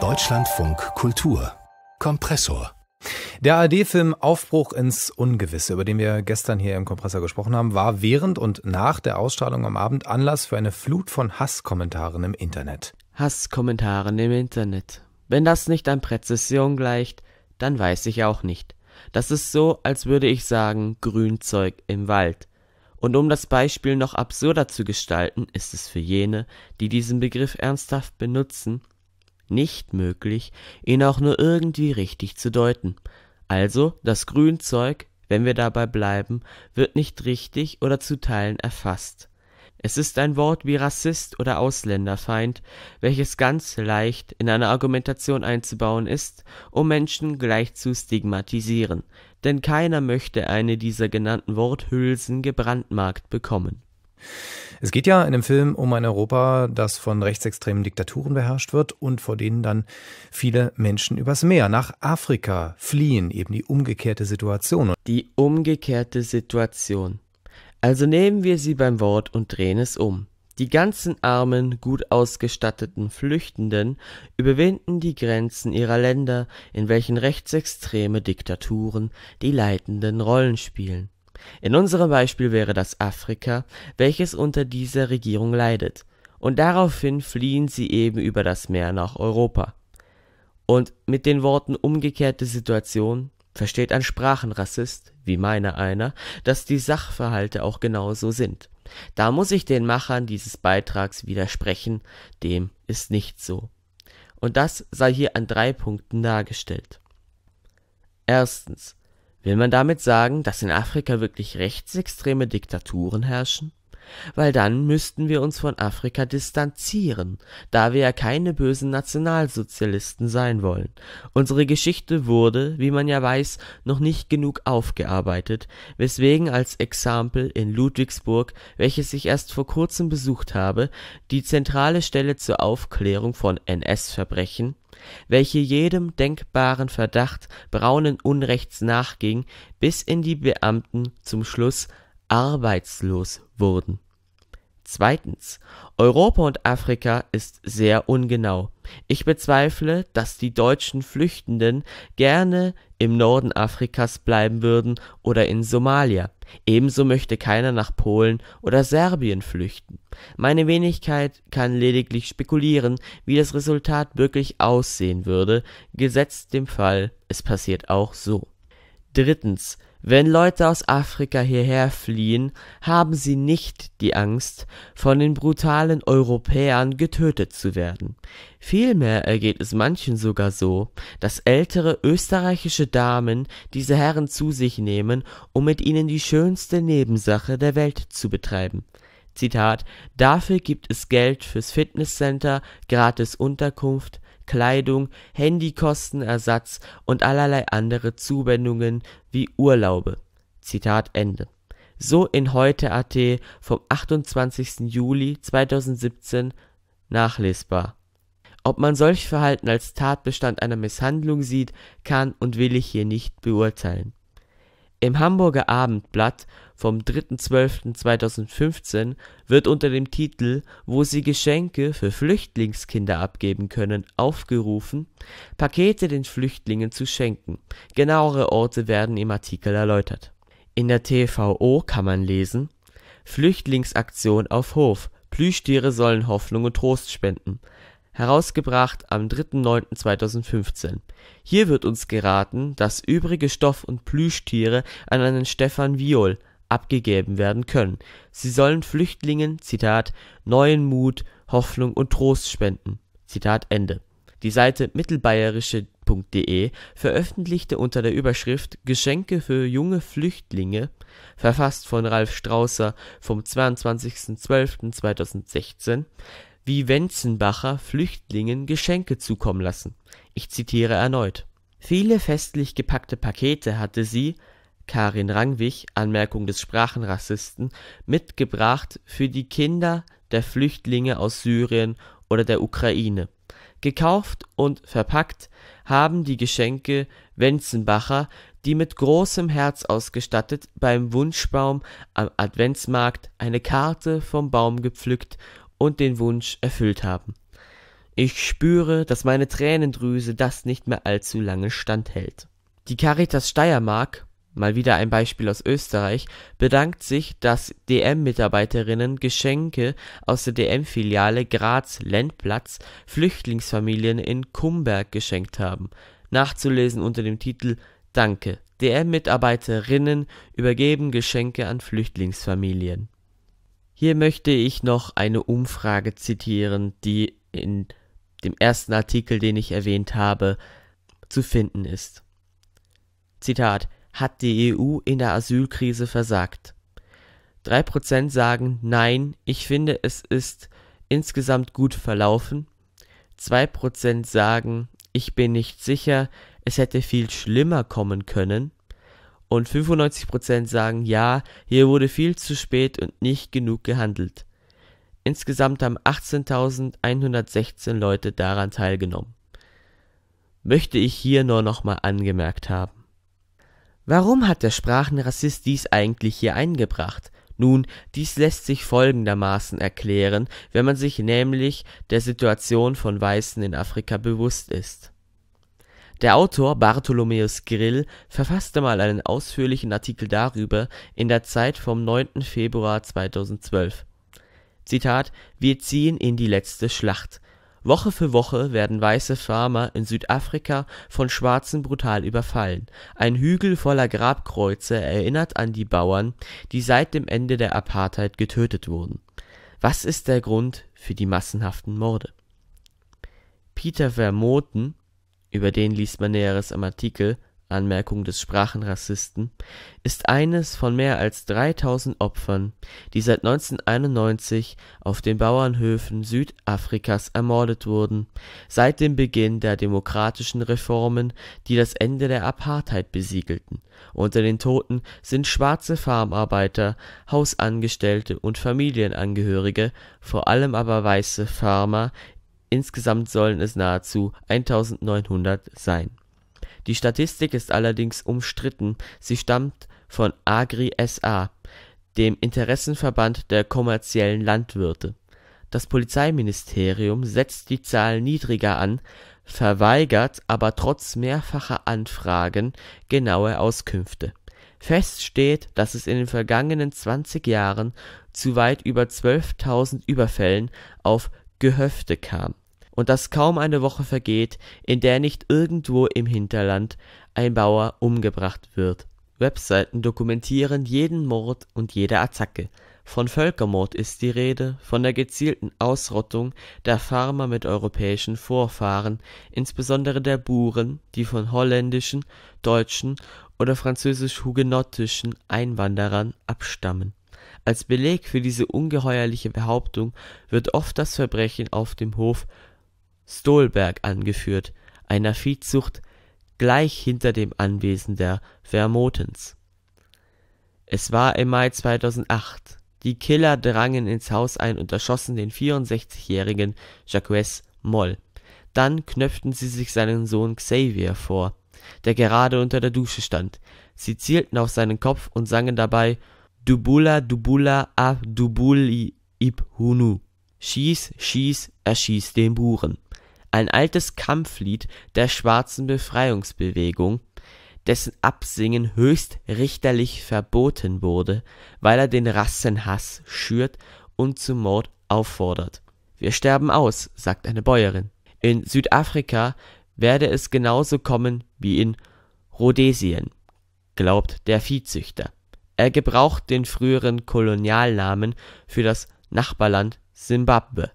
Deutschlandfunk Kultur Kompressor der ARD-Film Aufbruch ins Ungewisse, über den wir gestern hier im Kompressor gesprochen haben, war während und nach der Ausstrahlung am Abend Anlass für eine Flut von Hasskommentaren im Internet. Hasskommentaren im Internet. Wenn das nicht an Präzision gleicht, dann weiß ich auch nicht. Das ist so, als würde ich sagen, Grünzeug im Wald. Und um das Beispiel noch absurder zu gestalten, ist es für jene, die diesen Begriff ernsthaft benutzen, nicht möglich, ihn auch nur irgendwie richtig zu deuten. Also das Grünzeug, wenn wir dabei bleiben, wird nicht richtig oder zu Teilen erfasst es ist ein Wort wie Rassist oder Ausländerfeind, welches ganz leicht in eine Argumentation einzubauen ist, um Menschen gleich zu stigmatisieren, denn keiner möchte eine dieser genannten Worthülsen gebrandmarkt bekommen. Es geht ja in dem Film um ein Europa, das von rechtsextremen Diktaturen beherrscht wird und vor denen dann viele Menschen übers Meer nach Afrika fliehen, eben die umgekehrte Situation. Die umgekehrte Situation. Also nehmen wir sie beim Wort und drehen es um. Die ganzen armen, gut ausgestatteten Flüchtenden überwinden die Grenzen ihrer Länder, in welchen rechtsextreme Diktaturen die leitenden Rollen spielen. In unserem Beispiel wäre das Afrika, welches unter dieser Regierung leidet, und daraufhin fliehen sie eben über das Meer nach Europa. Und mit den Worten umgekehrte Situation Versteht ein Sprachenrassist, wie meiner einer, dass die Sachverhalte auch genau so sind. Da muss ich den Machern dieses Beitrags widersprechen, dem ist nicht so. Und das sei hier an drei Punkten dargestellt. Erstens. Will man damit sagen, dass in Afrika wirklich rechtsextreme Diktaturen herrschen? weil dann müssten wir uns von Afrika distanzieren, da wir ja keine bösen Nationalsozialisten sein wollen. Unsere Geschichte wurde, wie man ja weiß, noch nicht genug aufgearbeitet, weswegen als Exempel in Ludwigsburg, welches ich erst vor kurzem besucht habe, die zentrale Stelle zur Aufklärung von NS-Verbrechen welche jedem denkbaren Verdacht braunen Unrechts nachging, bis in die Beamten zum Schluss arbeitslos wurden. Zweitens. Europa und Afrika ist sehr ungenau. Ich bezweifle, dass die deutschen Flüchtenden gerne im Norden Afrikas bleiben würden oder in Somalia. Ebenso möchte keiner nach Polen oder Serbien flüchten. Meine Wenigkeit kann lediglich spekulieren, wie das Resultat wirklich aussehen würde, gesetzt dem Fall, es passiert auch so. Drittens. Wenn Leute aus Afrika hierher fliehen, haben sie nicht die Angst, von den brutalen Europäern getötet zu werden. Vielmehr ergeht es manchen sogar so, dass ältere österreichische Damen diese Herren zu sich nehmen, um mit ihnen die schönste Nebensache der Welt zu betreiben. Zitat: Dafür gibt es Geld fürs Fitnesscenter, gratis Unterkunft, Kleidung, Handykostenersatz und allerlei andere Zuwendungen wie Urlaube. “Zitat Ende. So in heute.at vom 28. Juli 2017 nachlesbar. Ob man solch Verhalten als Tatbestand einer Misshandlung sieht, kann und will ich hier nicht beurteilen im Hamburger Abendblatt vom 3.12.2015 wird unter dem Titel Wo sie Geschenke für Flüchtlingskinder abgeben können aufgerufen, Pakete den Flüchtlingen zu schenken, genauere Orte werden im Artikel erläutert. In der TVO kann man lesen: Flüchtlingsaktion auf Hof, Plüschtiere sollen Hoffnung und Trost spenden herausgebracht am 3.9.2015. Hier wird uns geraten, dass übrige Stoff und Plüschtiere an einen Stefan Viol abgegeben werden können. Sie sollen Flüchtlingen „ Zitat, neuen Mut, Hoffnung und Trost spenden. Zitat Ende. “Die Seite mittelbayerische.de veröffentlichte unter der Überschrift „ Geschenke für junge Flüchtlinge “, verfasst von Ralf Strausser vom 22.12.2016 wie Wenzenbacher Flüchtlingen Geschenke zukommen lassen. Ich zitiere erneut: Viele festlich gepackte Pakete hatte sie (Karin Rangwich, Anmerkung des Sprachenrassisten) mitgebracht für die Kinder der Flüchtlinge aus Syrien oder der Ukraine. Gekauft und verpackt haben die Geschenke Wenzenbacher, die mit großem Herz ausgestattet beim Wunschbaum am Adventsmarkt eine Karte vom Baum gepflückt und den Wunsch erfüllt haben. Ich spüre, dass meine Tränendrüse das nicht mehr allzu lange standhält. Die Caritas Steiermark, mal wieder ein Beispiel aus Österreich, bedankt sich, dass DM-Mitarbeiterinnen Geschenke aus der DM-Filiale Graz-Lendplatz Flüchtlingsfamilien in Kumberg geschenkt haben. Nachzulesen unter dem Titel Danke. DM-Mitarbeiterinnen übergeben Geschenke an Flüchtlingsfamilien. Hier möchte ich noch eine Umfrage zitieren, die in dem ersten Artikel, den ich erwähnt habe, zu finden ist. Zitat: Hat die EU in der Asylkrise versagt? 3% sagen nein, ich finde es ist insgesamt gut verlaufen. 2% sagen, ich bin nicht sicher, es hätte viel schlimmer kommen können und 95% sagen ja, hier wurde viel zu spät und nicht genug gehandelt. Insgesamt haben 18.116 Leute daran teilgenommen. Möchte ich hier nur nochmal angemerkt haben. Warum hat der Sprachenrassist dies eigentlich hier eingebracht? Nun, dies lässt sich folgendermaßen erklären, wenn man sich nämlich der Situation von Weißen in Afrika bewusst ist. Der Autor Bartholomäus Grill verfasste mal einen ausführlichen Artikel darüber in der Zeit vom 9. Februar 2012: „ Zitat: Wir ziehen in die letzte Schlacht. Woche für Woche werden weiße Farmer in Südafrika von Schwarzen brutal überfallen. Ein Hügel voller Grabkreuze erinnert an die Bauern, die seit dem Ende der Apartheid getötet wurden. Was ist der Grund für die massenhaften Morde? “Peter Vermoten, über den liest man Näheres im Artikel Anmerkung des Sprachenrassisten) ist eines von mehr als 3000 Opfern, die seit 1991 auf den Bauernhöfen Südafrikas ermordet wurden, seit dem Beginn der demokratischen Reformen, die das Ende der Apartheid besiegelten. Unter den Toten sind schwarze Farmarbeiter, Hausangestellte und Familienangehörige, vor allem aber weiße Farmer Insgesamt sollen es nahezu 1900 sein. Die Statistik ist allerdings umstritten, sie stammt von Agri SA, dem Interessenverband der kommerziellen Landwirte. Das Polizeiministerium setzt die Zahl niedriger an, verweigert aber trotz mehrfacher Anfragen genaue Auskünfte. Fest steht, dass es in den vergangenen 20 Jahren zu weit über 12.000 Überfällen auf Gehöfte kam und dass kaum eine Woche vergeht, in der nicht irgendwo im Hinterland ein Bauer umgebracht wird. Webseiten dokumentieren jeden Mord und jede Attacke. Von Völkermord ist die Rede, von der gezielten Ausrottung der Farmer mit europäischen Vorfahren, insbesondere der Buren, die von holländischen, deutschen oder französisch-hugenottischen Einwanderern abstammen. Als Beleg für diese ungeheuerliche Behauptung wird oft das Verbrechen auf dem Hof Stolberg angeführt, einer Viehzucht gleich hinter dem Anwesen der Vermotens. Es war im Mai 2008. Die Killer drangen ins Haus ein und erschossen den 64-jährigen Jacques Moll. Dann knöpften sie sich seinen Sohn Xavier vor, der gerade unter der Dusche stand. Sie zielten auf seinen Kopf und sangen dabei Dubula Dubula a Dubuli Hunu. Schieß, schieß, erschieß den Buren ein altes Kampflied der Schwarzen Befreiungsbewegung, dessen Absingen höchst richterlich verboten wurde, weil er den Rassenhass schürt und zum Mord auffordert. Wir sterben aus, sagt eine Bäuerin. In Südafrika werde es genauso kommen wie in Rhodesien, glaubt der Viehzüchter. Er gebraucht den früheren Kolonialnamen für das Nachbarland Simbabwe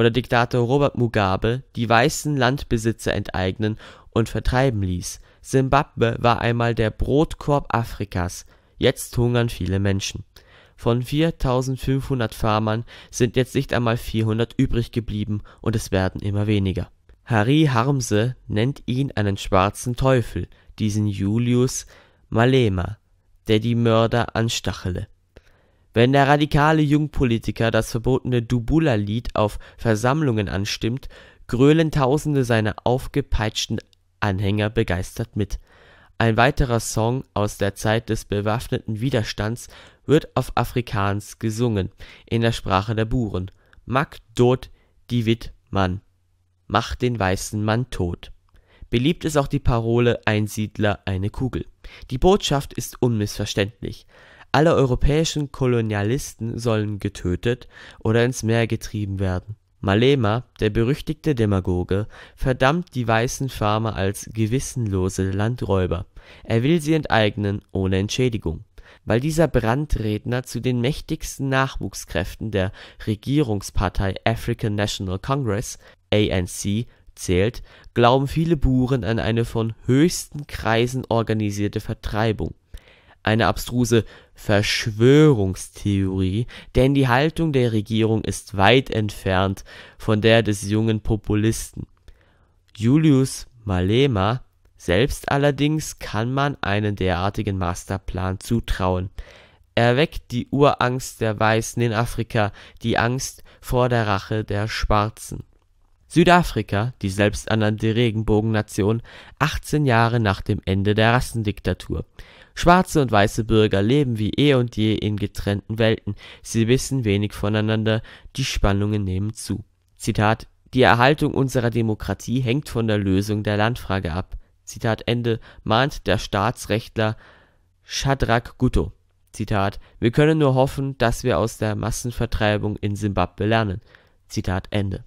oder Diktator Robert Mugabe die weißen Landbesitzer enteignen und vertreiben ließ. Simbabwe war einmal der Brotkorb Afrikas, jetzt hungern viele Menschen. Von 4.500 Farmern sind jetzt nicht einmal 400 übrig geblieben und es werden immer weniger. Harry Harmse nennt ihn einen schwarzen Teufel, diesen Julius Malema, der die Mörder anstachele wenn der radikale Jungpolitiker das verbotene Dubula-Lied auf Versammlungen anstimmt, gröhlen Tausende seiner aufgepeitschten Anhänger begeistert mit. Ein weiterer Song aus der Zeit des bewaffneten Widerstands wird auf Afrikaans gesungen, in der Sprache der Buren: Mak dood die wit man (Mach den weißen Mann tot). Beliebt ist auch die Parole Ein Siedler, eine Kugel. Die Botschaft ist unmissverständlich alle europäischen Kolonialisten sollen getötet oder ins Meer getrieben werden. Malema, der berüchtigte Demagoge, verdammt die weißen Farmer als „ gewissenlose Landräuber “. Er will sie enteignen – ohne Entschädigung. Weil dieser Brandredner zu den mächtigsten Nachwuchskräften der Regierungspartei African National Congress (ANC) zählt, glauben viele Buren an eine von höchsten Kreisen organisierte Vertreibung. Eine abstruse Verschwörungstheorie, denn die Haltung der Regierung ist weit entfernt von der des jungen Populisten. Julius Malema selbst allerdings kann man einen derartigen Masterplan zutrauen. Er weckt die Urangst der Weißen in Afrika, die Angst vor der Rache der Schwarzen. Südafrika, die selbsternannte Regenbogennation, 18 Jahre nach dem Ende der Rassendiktatur. Schwarze und weiße Bürger leben wie eh und je in getrennten Welten, sie wissen wenig voneinander, die Spannungen nehmen zu. “Zitat: „ Die Erhaltung unserer Demokratie hängt von der Lösung der Landfrage ab “, Zitat Ende mahnt der Staatsrechtler Shadrach Guttow. Zitat: „ Wir können nur hoffen, dass wir aus der Massenvertreibung in Simbabwe lernen. Zitat Ende.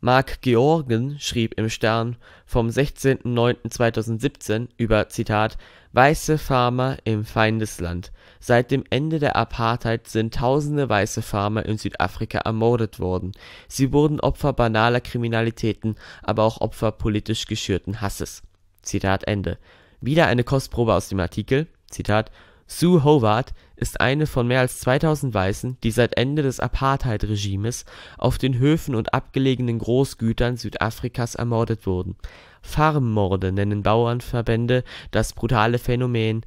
“Mark Georgen schrieb im Stern vom 16.09.2017 über „ Zitat Weiße Farmer im Feindesland: Seit dem Ende der Apartheid sind tausende weiße Farmer in Südafrika ermordet worden. Sie wurden Opfer banaler Kriminalitäten, aber auch Opfer politisch geschürten Hasses. Zitat Ende. “Wieder eine Kostprobe aus dem Artikel: „ Zitat Sue Howard ist eine von mehr als 2000 Weißen, die seit Ende des Apartheid-Regimes auf den Höfen und abgelegenen Großgütern Südafrikas ermordet wurden. Farmmorde nennen Bauernverbände das brutale Phänomen,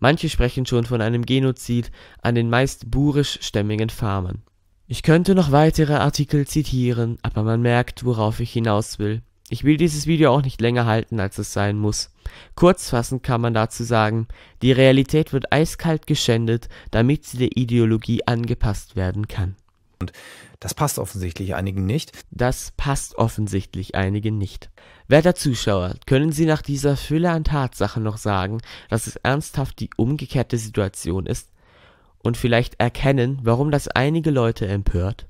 manche sprechen schon von einem Genozid an den meist burischstämmigen Farmern. Ich könnte noch weitere Artikel zitieren, aber man merkt, worauf ich hinaus will. Ich will dieses Video auch nicht länger halten, als es sein muss Kurzfassend kann man dazu sagen: Die Realität wird eiskalt geschändet, damit sie der Ideologie angepasst werden kann. Und das passt offensichtlich einigen nicht. Das passt offensichtlich einigen nicht. Werter Zuschauer, können Sie nach dieser Fülle an Tatsachen noch sagen, dass es ernsthaft die umgekehrte Situation ist? Und vielleicht erkennen, warum das einige Leute empört?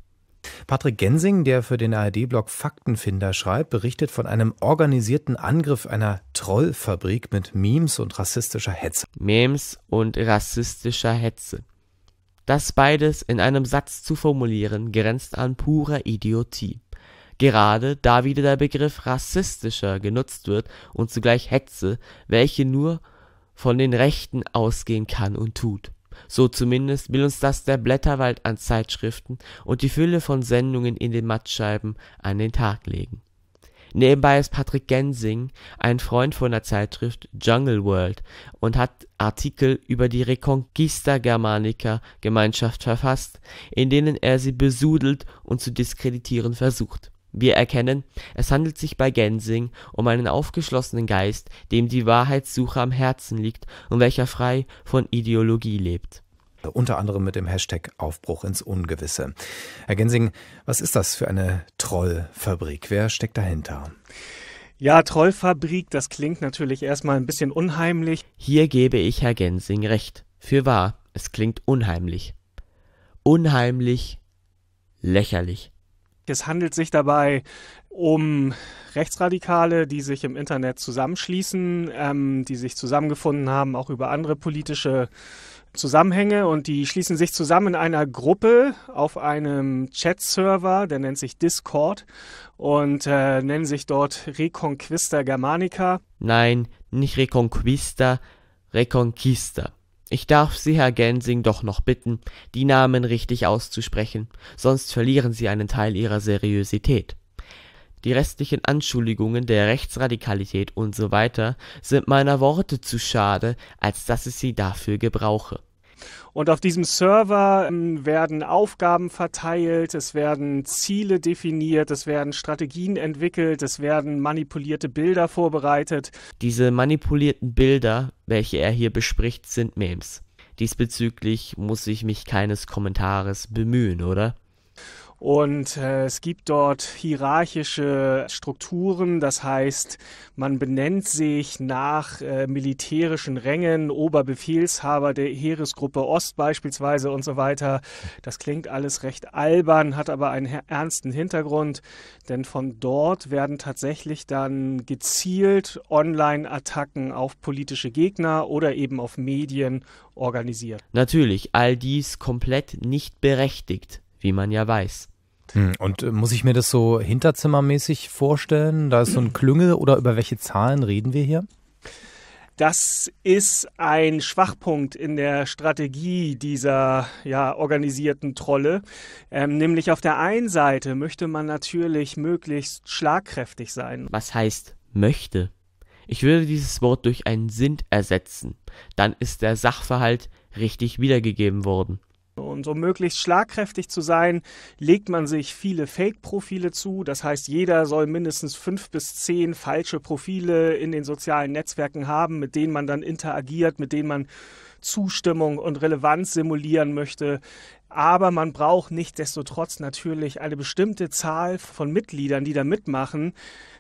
Patrick Gensing, der für den ARD-Blog Faktenfinder schreibt, berichtet von einem organisierten Angriff einer Trollfabrik mit Memes und rassistischer Hetze. Memes und rassistischer Hetze. Das beides in einem Satz zu formulieren, grenzt an purer Idiotie. Gerade da wieder der Begriff rassistischer genutzt wird und zugleich Hetze, welche nur von den Rechten ausgehen kann und tut. So zumindest will uns das der Blätterwald an Zeitschriften und die Fülle von Sendungen in den Mattscheiben an den Tag legen. Nebenbei ist Patrick Gensing ein Freund von der Zeitschrift Jungle World und hat Artikel über die Reconquista Germanica Gemeinschaft verfasst, in denen er sie besudelt und zu diskreditieren versucht wir erkennen, es handelt sich bei Gensing um einen aufgeschlossenen Geist, dem die Wahrheitssuche am Herzen liegt und welcher frei von Ideologie lebt. Unter anderem mit dem Hashtag Aufbruch ins Ungewisse. Herr Gensing, was ist das für eine Trollfabrik? Wer steckt dahinter? Ja, Trollfabrik, das klingt natürlich erstmal ein bisschen unheimlich. Hier gebe ich Herr Gensing recht. Für wahr, es klingt unheimlich. Unheimlich, lächerlich. Es handelt sich dabei um Rechtsradikale, die sich im Internet zusammenschließen, ähm, die sich zusammengefunden haben, auch über andere politische Zusammenhänge und die schließen sich zusammen in einer Gruppe auf einem Chat-Server, der nennt sich Discord und äh, nennen sich dort Reconquista Germanica. Nein, nicht Reconquista, Reconquista. Ich darf Sie, Herr Gensing, doch noch bitten, die Namen richtig auszusprechen, sonst verlieren Sie einen Teil Ihrer Seriosität. Die restlichen Anschuldigungen der Rechtsradikalität und So weiter sind meiner Worte zu schade, als dass ich sie dafür gebrauche und auf diesem Server ähm, werden Aufgaben verteilt, es werden Ziele definiert, es werden Strategien entwickelt, es werden manipulierte Bilder vorbereitet. Diese manipulierten Bilder, welche er hier bespricht, sind Memes. Diesbezüglich muss ich mich keines Kommentares bemühen, oder? Und äh, es gibt dort hierarchische Strukturen, das heißt, man benennt sich nach äh, militärischen Rängen, Oberbefehlshaber der Heeresgruppe Ost beispielsweise und so weiter. Das klingt alles recht albern, hat aber einen ernsten Hintergrund, denn von dort werden tatsächlich dann gezielt Online-Attacken auf politische Gegner oder eben auf Medien organisiert. Natürlich, all dies komplett nicht berechtigt, wie man ja weiß. Hm, und äh, muss ich mir das so hinterzimmermäßig vorstellen? Da ist so ein Klüngel oder über welche Zahlen reden wir hier? Das ist ein Schwachpunkt in der Strategie dieser ja, organisierten Trolle. Ähm, nämlich auf der einen Seite möchte man natürlich möglichst schlagkräftig sein. Was heißt möchte? Ich würde dieses Wort durch einen Sinn ersetzen. Dann ist der Sachverhalt richtig wiedergegeben worden. Und um möglichst schlagkräftig zu sein, legt man sich viele Fake-Profile zu. Das heißt, jeder soll mindestens fünf bis zehn falsche Profile in den sozialen Netzwerken haben, mit denen man dann interagiert, mit denen man Zustimmung und Relevanz simulieren möchte. Aber man braucht nichtsdestotrotz natürlich eine bestimmte Zahl von Mitgliedern, die da mitmachen.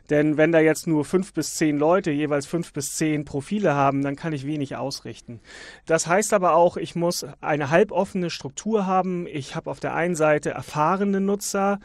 Denn wenn da jetzt nur fünf bis zehn Leute jeweils fünf bis zehn Profile haben, dann kann ich wenig ausrichten. Das heißt aber auch, ich muss eine halboffene Struktur haben. Ich habe auf der einen Seite erfahrene Nutzer,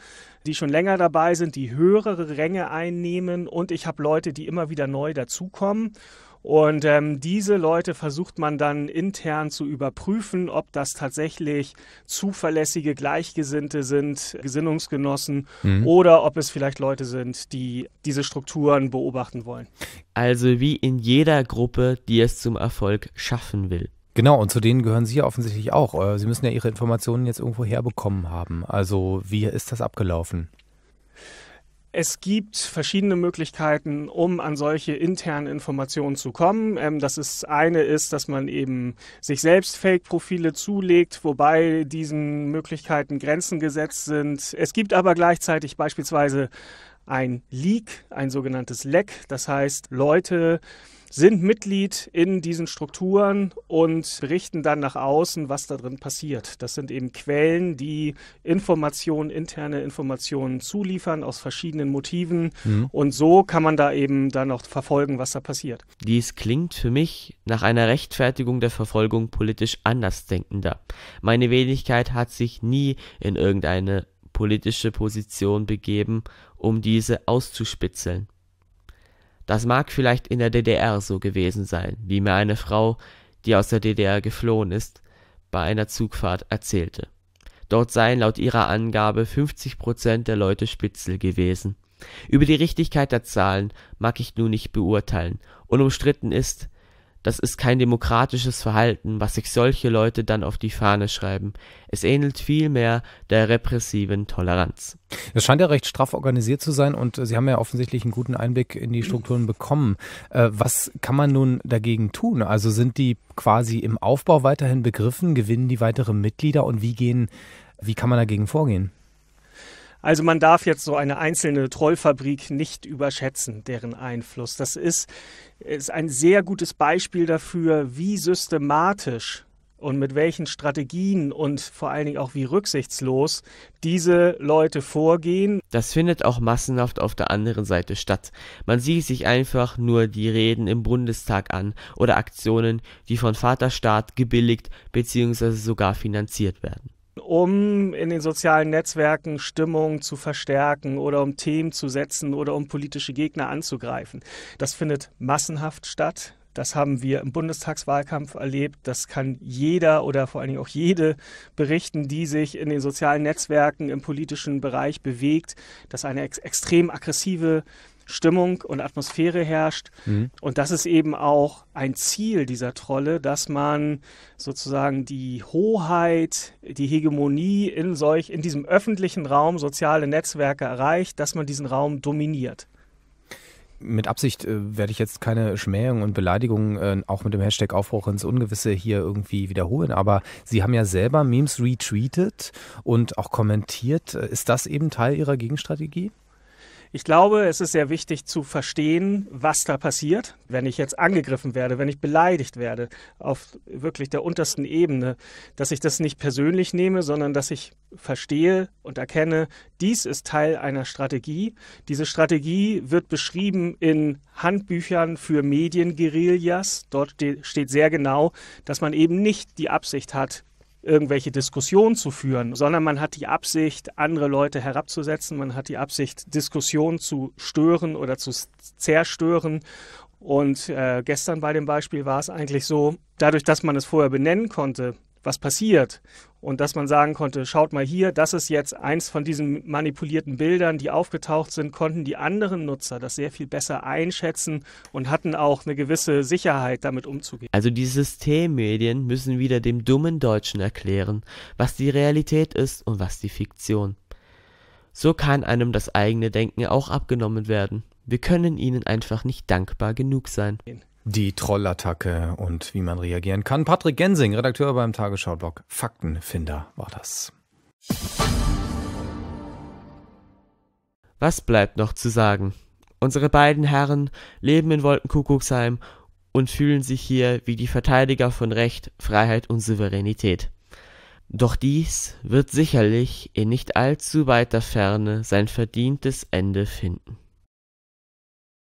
die schon länger dabei sind, die höhere Ränge einnehmen und ich habe Leute, die immer wieder neu dazukommen. Und ähm, diese Leute versucht man dann intern zu überprüfen, ob das tatsächlich zuverlässige Gleichgesinnte sind, Gesinnungsgenossen mhm. oder ob es vielleicht Leute sind, die diese Strukturen beobachten wollen. Also wie in jeder Gruppe, die es zum Erfolg schaffen will. Genau, und zu denen gehören Sie ja offensichtlich auch. Äh, Sie müssen ja Ihre Informationen jetzt irgendwo herbekommen haben. Also wie ist das abgelaufen? Es gibt verschiedene Möglichkeiten, um an solche internen Informationen zu kommen. Ähm, das ist eine ist, dass man eben sich selbst Fake-Profile zulegt, wobei diesen Möglichkeiten Grenzen gesetzt sind. Es gibt aber gleichzeitig beispielsweise ein Leak, ein sogenanntes Leck. Das heißt, Leute sind Mitglied in diesen Strukturen und berichten dann nach außen, was da drin passiert. Das sind eben Quellen, die Informationen, interne Informationen zuliefern aus verschiedenen Motiven. Mhm. Und so kann man da eben dann auch verfolgen, was da passiert. Dies klingt für mich nach einer Rechtfertigung der Verfolgung politisch Andersdenkender. Meine Wenigkeit hat sich nie in irgendeine politische Position begeben, um diese auszuspitzeln. Das mag vielleicht in der DDR so gewesen sein, wie mir eine Frau, die aus der DDR geflohen ist, bei einer Zugfahrt erzählte. Dort seien laut ihrer Angabe 50 Prozent der Leute Spitzel gewesen. Über die Richtigkeit der Zahlen mag ich nun nicht beurteilen. Unumstritten ist, das ist kein demokratisches Verhalten, was sich solche Leute dann auf die Fahne schreiben. Es ähnelt vielmehr der repressiven Toleranz. Es scheint ja recht straff organisiert zu sein und äh, Sie haben ja offensichtlich einen guten Einblick in die Strukturen bekommen. Äh, was kann man nun dagegen tun? Also sind die quasi im Aufbau weiterhin begriffen? Gewinnen die weitere Mitglieder und wie gehen, wie kann man dagegen vorgehen? Also man darf jetzt so eine einzelne Trollfabrik nicht überschätzen, deren Einfluss. Das ist, ist ein sehr gutes Beispiel dafür, wie systematisch und mit welchen Strategien und vor allen Dingen auch wie rücksichtslos diese Leute vorgehen. Das findet auch massenhaft auf der anderen Seite statt. Man sieht sich einfach nur die Reden im Bundestag an oder Aktionen, die von Vaterstaat gebilligt bzw. sogar finanziert werden um in den sozialen Netzwerken Stimmung zu verstärken oder um Themen zu setzen oder um politische Gegner anzugreifen. Das findet massenhaft statt. Das haben wir im Bundestagswahlkampf erlebt. Das kann jeder oder vor allen Dingen auch jede berichten, die sich in den sozialen Netzwerken im politischen Bereich bewegt, dass eine ex extrem aggressive Stimmung und Atmosphäre herrscht. Mhm. Und das ist eben auch ein Ziel dieser Trolle, dass man sozusagen die Hoheit, die Hegemonie in solch, in diesem öffentlichen Raum soziale Netzwerke erreicht, dass man diesen Raum dominiert mit Absicht äh, werde ich jetzt keine Schmähungen und Beleidigungen äh, auch mit dem Hashtag Aufbruch ins Ungewisse hier irgendwie wiederholen, aber Sie haben ja selber Memes retweetet und auch kommentiert. Ist das eben Teil Ihrer Gegenstrategie? Ich glaube, es ist sehr wichtig zu verstehen, was da passiert, wenn ich jetzt angegriffen werde, wenn ich beleidigt werde, auf wirklich der untersten Ebene, dass ich das nicht persönlich nehme, sondern dass ich verstehe und erkenne, dies ist Teil einer Strategie. Diese Strategie wird beschrieben in Handbüchern für Medienguerillas. Dort steht sehr genau, dass man eben nicht die Absicht hat, irgendwelche Diskussionen zu führen, sondern man hat die Absicht, andere Leute herabzusetzen, man hat die Absicht, Diskussionen zu stören oder zu zerstören. Und äh, gestern bei dem Beispiel war es eigentlich so, dadurch, dass man es vorher benennen konnte, was passiert und dass man sagen konnte, schaut mal hier, das ist jetzt eins von diesen manipulierten Bildern, die aufgetaucht sind, konnten die anderen Nutzer das sehr viel besser einschätzen und hatten auch eine gewisse Sicherheit, damit umzugehen. Also die Systemmedien müssen wieder dem dummen Deutschen erklären, was die Realität ist und was die Fiktion. So kann einem das eigene Denken auch abgenommen werden. Wir können ihnen einfach nicht dankbar genug sein. Die Trollattacke und wie man reagieren kann. Patrick Gensing, Redakteur beim Tagesschau-Blog Faktenfinder, war das. Was bleibt noch zu sagen? Unsere beiden Herren leben in Wolkenkuckucksheim und fühlen sich hier wie die Verteidiger von Recht, Freiheit und Souveränität. Doch dies wird sicherlich in nicht allzu weiter Ferne sein verdientes Ende finden.